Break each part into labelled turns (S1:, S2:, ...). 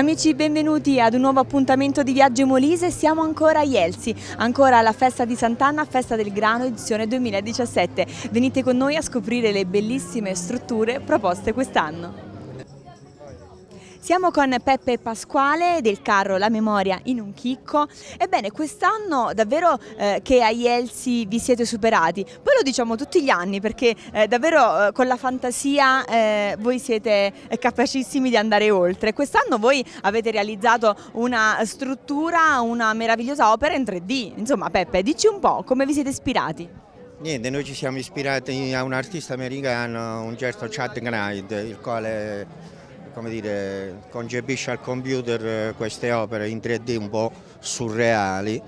S1: Amici, benvenuti ad un nuovo appuntamento di Viaggio Molise. Siamo ancora a Ielsi, ancora alla Festa di Sant'Anna, Festa del Grano, edizione 2017. Venite con noi a scoprire le bellissime strutture proposte quest'anno. Siamo con Peppe Pasquale del carro La Memoria in un chicco. Ebbene, quest'anno davvero eh, che a Ielsi vi siete superati. Poi lo diciamo tutti gli anni perché eh, davvero eh, con la fantasia eh, voi siete eh, capacissimi di andare oltre. Quest'anno voi avete realizzato una struttura, una meravigliosa opera in 3D. Insomma, Peppe, dici un po' come vi siete ispirati.
S2: Niente, noi ci siamo ispirati a un artista americano, un certo Chad Knight, il quale come dire, concepisce al computer eh, queste opere in 3D un po' surreali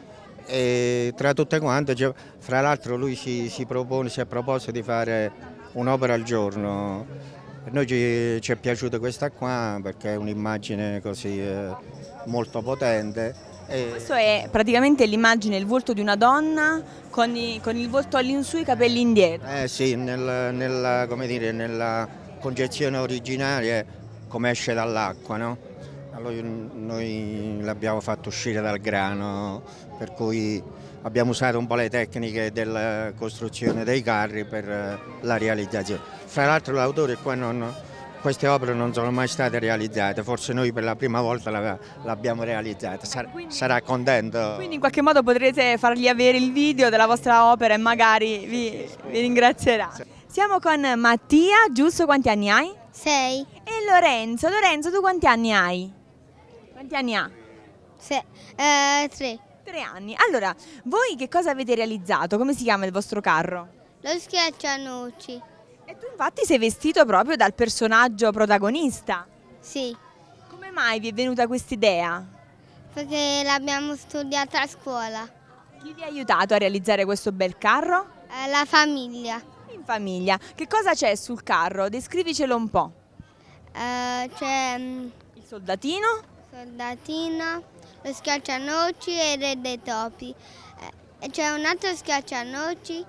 S2: e tra tutte quante, cioè, fra l'altro lui si, si, propone, si è proposto di fare un'opera al giorno. Per noi ci, ci, è piaciuta questa qua perché è un'immagine così eh, molto potente. E... Questo
S1: è praticamente l'immagine, il volto di una donna con, i, con il volto all'insù e i capelli indietro.
S2: Eh sì, nel, nella, come dire, nella concezione originaria come esce dall'acqua, no? Allora noi l'abbiamo fatto uscire dal grano, per cui abbiamo usato un po' le tecniche della costruzione dei carri per eh, la realizzazione. Fra l'altro l'autore qua non, queste opere non sono mai state realizzate, forse noi per la prima volta l'abbiamo realizzata, Sar quindi, sarà contento. Quindi
S1: in qualche modo potrete fargli avere il video della vostra opera e magari vi, vi ringrazierà. Siamo con Mattia, giusto quanti anni hai? Sei. Lorenzo, Lorenzo tu quanti anni hai? Quanti anni ha? Se, eh, tre. Tre anni. Allora, voi che cosa avete realizzato? Come si chiama il vostro carro? Lo schiaccianoci. E tu infatti sei vestito proprio dal personaggio protagonista? Sì. Come mai vi è venuta questa idea? Perché l'abbiamo studiata a scuola. Chi vi ha aiutato a realizzare questo bel carro? Eh, la famiglia. In famiglia. Che cosa c'è sul carro? Descrivicelo un po'.
S2: Eh, c'è... Mm,
S1: il soldatino? Soldatino, lo schiaccianoci e il re dei topi. Eh, c'è un altro schiaccianoci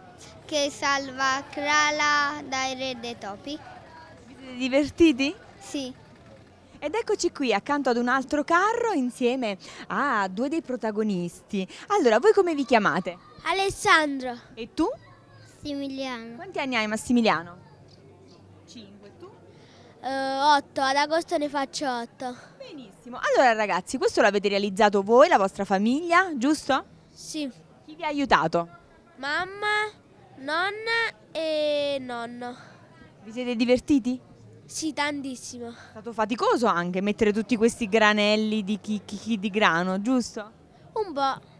S1: che salva Krala dai re dei topi. Vi siete divertiti? Sì. Ed eccoci qui accanto ad un altro carro insieme a due dei protagonisti. Allora, voi come vi chiamate? Alessandro. E tu? Massimiliano. Quanti anni hai Massimiliano? 8, eh, ad agosto ne faccio 8. Benissimo, allora ragazzi questo l'avete realizzato voi, la vostra famiglia, giusto? Sì. Chi vi ha aiutato? Mamma, nonna e nonno. Vi siete divertiti? Sì, tantissimo. È stato faticoso anche mettere tutti questi granelli di chicchi di grano, giusto? Un po'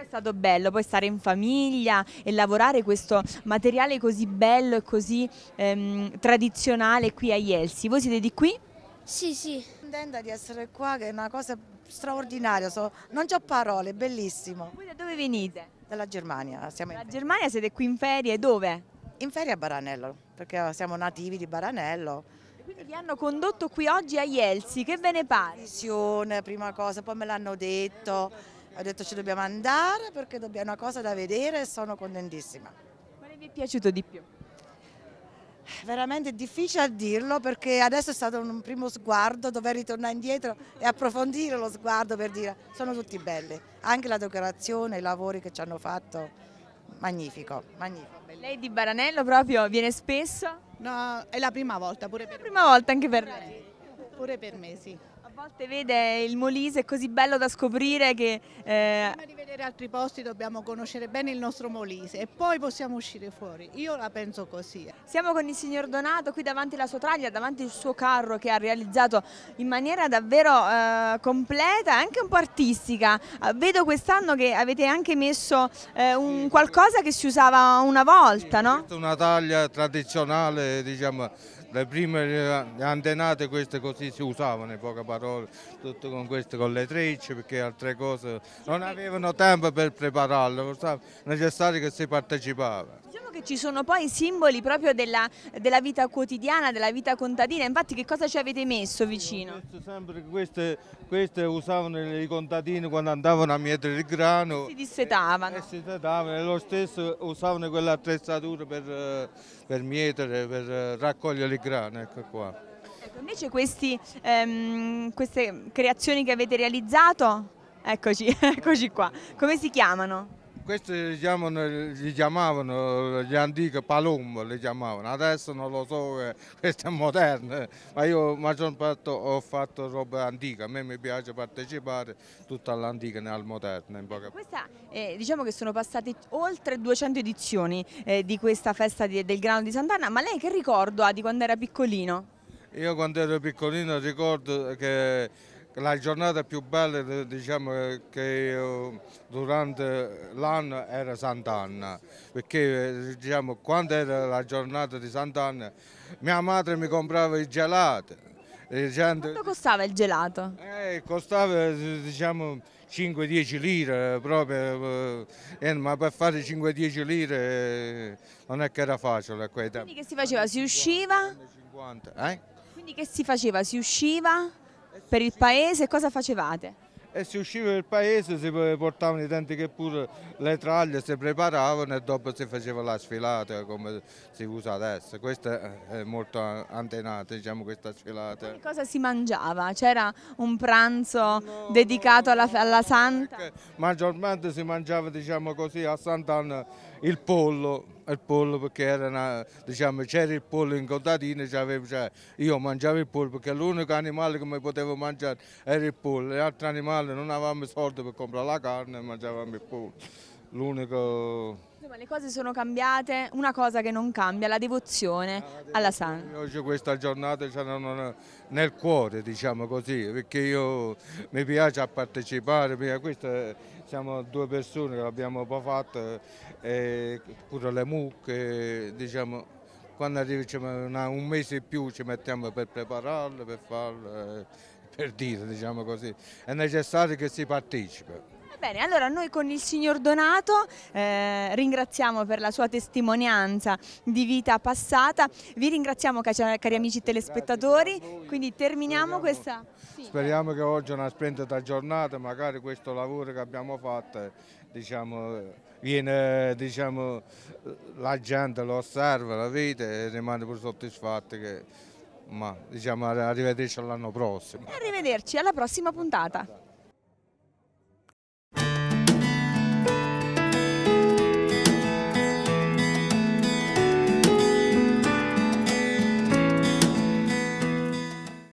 S1: è stato bello poi stare in famiglia e lavorare questo materiale così bello e così ehm, tradizionale qui a Ielsi. Voi siete di qui? Sì, sì. Contenta di essere qua, che è una cosa straordinaria, so, non ho parole, è bellissimo. Voi da dove venite? Dalla Germania. Siamo Dalla Germania siete qui in ferie, dove? In ferie a Baranello, perché siamo nativi di Baranello. Quindi vi hanno condotto qui oggi a Ielsi, che ve ne pare? Visione, prima cosa, poi me l'hanno detto ho detto ci dobbiamo andare perché è una cosa da vedere e sono contentissima. Quale vi è piaciuto di più? Veramente difficile a dirlo perché adesso è stato un primo sguardo, dover ritornare indietro e approfondire lo sguardo per dire sono tutti belli, anche la decorazione, i lavori che ci hanno fatto, magnifico, magnifico. Lei di Baranello proprio viene spesso? No, è la prima volta pure per me. La prima volta anche per lei? Pure per me, sì volte vede il Molise è così bello da scoprire che... Eh... Prima di vedere altri posti dobbiamo conoscere bene il nostro Molise e poi possiamo uscire fuori, io la penso così. Siamo con il signor Donato qui davanti alla sua traglia, davanti al suo carro che ha realizzato in maniera davvero eh, completa e anche un po' artistica. Eh, vedo quest'anno che avete anche messo eh, un qualcosa che si usava una volta, sì, no?
S3: Una taglia tradizionale, diciamo le prime le antenate queste così si usavano in poche parole, tutto con queste con le trecce perché altre cose non avevano tempo per prepararle, è necessario che si partecipava
S1: che ci sono poi simboli proprio della, della, vita quotidiana, della vita contadina, infatti che cosa ci avete messo vicino?
S3: Sempre queste, queste usavano i contadini quando andavano a mietere il grano. Si
S1: dissetavano. E, e si dissetavano
S3: e lo stesso usavano quell'attrezzatura per, eh, per mietere, per eh, raccogliere il grano, ecco qua.
S1: Ecco, invece questi, ehm, queste creazioni che avete realizzato, eccoci, eccoci qua, come si chiamano?
S3: Questo diciamo, li chiamavano gli antichi palombo, li chiamavano, adesso non lo so, questo è moderno, ma io maggior parte ho fatto roba antica, a me mi piace partecipare tutto all'antica e al moderno.
S1: Questa, eh, diciamo che sono passate oltre 200 edizioni eh, di questa festa di, del grano di Sant'Anna, ma lei che ricordo ha di quando era piccolino?
S3: Io quando ero piccolino ricordo che la giornata più bella diciamo, che durante l'anno era Sant'Anna, perché diciamo, quando era la giornata di Sant'Anna mia madre mi comprava i gelati. Quanto
S1: costava il gelato? Eh,
S3: costava diciamo, 5-10 lire proprio, eh, eh, ma per fare 5-10 lire eh, non è che era facile. Quindi
S1: che si faceva? Si usciva?
S3: 50, eh?
S1: Quindi che si faceva? Si usciva? Per il paese cosa facevate?
S3: E si usciva del paese, si portavano i denti che pure le traglie si preparavano e dopo si faceva la sfilata come si usa adesso. Questa è molto antenata, diciamo, questa sfilata. Che
S1: cosa si mangiava? C'era un pranzo no, dedicato alla, alla santa?
S3: Maggiormente si mangiava, diciamo così, a Sant'Anna il pollo, il pollo perché era una, diciamo, c'era il pollo in contadina, cioè, io mangiavo il pollo perché l'unico animale che mi potevo mangiare era il pollo, gli altri animali non avevamo soldi per comprare la carne e mangiavamo il pollo l'unico...
S1: Insomma, le cose sono cambiate, una cosa che non cambia, la devozione, ah, la devozione alla Santa.
S3: Io Oggi questa giornata ce l'hanno nel cuore, diciamo così, perché io mi piace partecipare, perché queste siamo due persone che l'abbiamo fatto, pure le mucche, diciamo, quando arriva un mese in più ci mettiamo per prepararle, per farle, per dire, diciamo così. È necessario che si partecipi.
S1: Bene, allora noi con il signor Donato eh, ringraziamo per la sua testimonianza di vita passata, vi ringraziamo cioè, cari amici telespettatori, quindi terminiamo speriamo, questa...
S3: Sì. Speriamo che oggi è una splendida giornata, magari questo lavoro che abbiamo fatto diciamo, viene, diciamo, la gente lo osserva, la vede e rimane pur soddisfatta che... Ma diciamo arrivederci all'anno prossimo. E
S1: arrivederci alla prossima puntata.